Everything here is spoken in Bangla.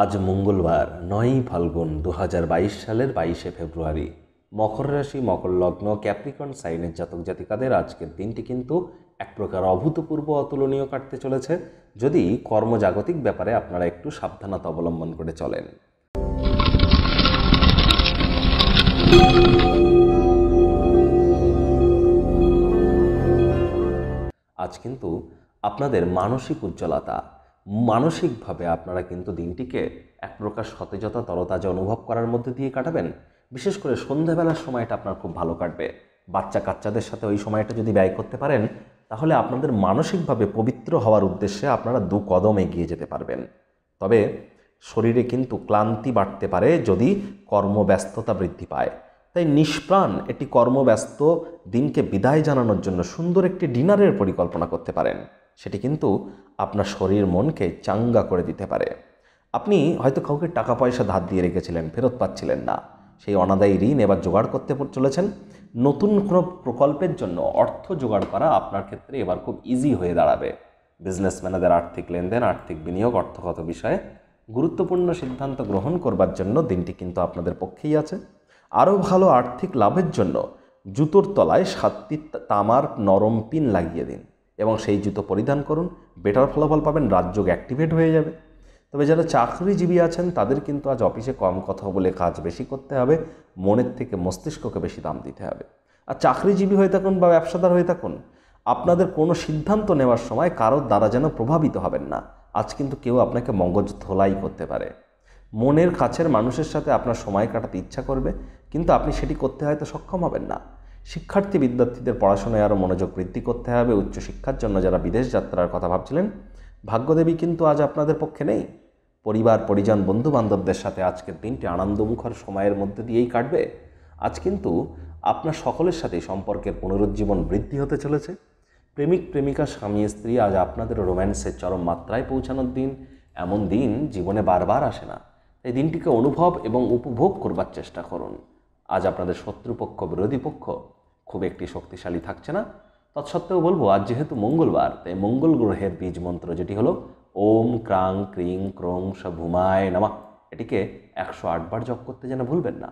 আজ মঙ্গলবার নয়ই ফাল্গুন দু সালের বাইশে ফেব্রুয়ারি মকর রাশি মকর লগ্ন ক্যাপ্রিকন সাইনের জাতক জাতিকাদের আজকের দিনটি কিন্তু এক প্রকার অভূতপূর্ব অতুলনীয় কাটতে চলেছে যদি কর্মজাগতিক ব্যাপারে আপনারা একটু সাবধানতা অবলম্বন করে চলেন আজ কিন্তু আপনাদের মানসিক উজ্জ্বলতা মানসিকভাবে আপনারা কিন্তু দিনটিকে এক প্রকার সতেজতা তরতাজা অনুভব করার মধ্যে দিয়ে কাটাবেন বিশেষ করে সন্ধ্যাবেলার সময়টা আপনার খুব ভালো কাটবে বাচ্চা কাচ্চাদের সাথে ওই সময়টা যদি ব্যয় করতে পারেন তাহলে আপনাদের মানসিকভাবে পবিত্র হওয়ার উদ্দেশ্যে আপনারা দু কদম এগিয়ে যেতে পারবেন তবে শরীরে কিন্তু ক্লান্তি বাড়তে পারে যদি কর্মব্যস্ততা বৃদ্ধি পায় তাই নিষ্প্রাণ একটি কর্মব্যস্ত দিনকে বিদায় জানানোর জন্য সুন্দর একটি ডিনারের পরিকল্পনা করতে পারেন সেটি কিন্তু আপনার শরীর মনকে চাঙ্গা করে দিতে পারে আপনি হয়তো কাউকে টাকা পয়সা ধার দিয়ে রেখেছিলেন ফেরত পাচ্ছিলেন না সেই অনাদায়ী ঋণ এবার জোগাড় করতে চলেছেন নতুন কোনো প্রকল্পের জন্য অর্থ জোগাড় করা আপনার ক্ষেত্রে এবার খুব ইজি হয়ে দাঁড়াবে বিজনেসম্যানেদের আর্থিক লেনদেন আর্থিক বিনিয়োগ অর্থগত বিষয়ে গুরুত্বপূর্ণ সিদ্ধান্ত গ্রহণ করবার জন্য দিনটি কিন্তু আপনাদের পক্ষেই আছে আরও ভালো আর্থিক লাভের জন্য জুতোর তলায় সাতটি তামার নরম পিন লাগিয়ে দিন এবং সেই জুতো পরিধান করুন বেটার ফলাফল পাবেন রাজযোগ অ্যাক্টিভেট হয়ে যাবে তবে যারা চাকরিজীবী আছেন তাদের কিন্তু আজ অফিসে কম কথা বলে কাজ বেশি করতে হবে মনের থেকে মস্তিষ্ককে বেশি দাম দিতে হবে আর চাকরিজীবী হয়ে থাকুন বা ব্যবসাদার হয়ে থাকুন আপনাদের কোনো সিদ্ধান্ত নেওয়ার সময় কারোর দ্বারা যেন প্রভাবিত হবেন না আজ কিন্তু কেউ আপনাকে মগজ ধোলাই করতে পারে মনের কাছের মানুষের সাথে আপনার সময় কাটাতে ইচ্ছা করবে কিন্তু আপনি সেটি করতে হয়তো সক্ষম হবেন না শিক্ষার্থী বিদ্যার্থীদের পড়াশোনায় আরও মনোযোগ বৃদ্ধি করতে হবে উচ্চশিক্ষার জন্য যারা বিদেশ যাত্রার কথা ভাবছিলেন ভাগ্যদেবী কিন্তু আজ আপনাদের পক্ষে নেই পরিবার পরিজন বন্ধু বান্ধবদের সাথে আজকের দিনটি আনন্দমুখর সময়ের মধ্যে দিয়েই কাটবে আজ কিন্তু আপনার সকলের সাথে সম্পর্কের পুনরুজ্জীবন বৃদ্ধি হতে চলেছে প্রেমিক প্রেমিকা স্বামী স্ত্রী আজ আপনাদের রোম্যান্সের চরম মাত্রায় পৌঁছানোর দিন এমন দিন জীবনে বারবার আসে না এই দিনটিকে অনুভব এবং উপভোগ করবার চেষ্টা করুন আজ আপনাদের শত্রুপক্ষ বিরোধী পক্ষ খুব একটি শক্তিশালী থাকছে না তৎসত্ত্বেও বলবো আজ যেহেতু মঙ্গলবার তাই মঙ্গল গ্রহের বীজ মন্ত্র যেটি হলো ওম ক্রাং ক্রিং ক্রং স ভুমায় নামা এটিকে একশো আটবার জপ করতে যেন ভুলবেন না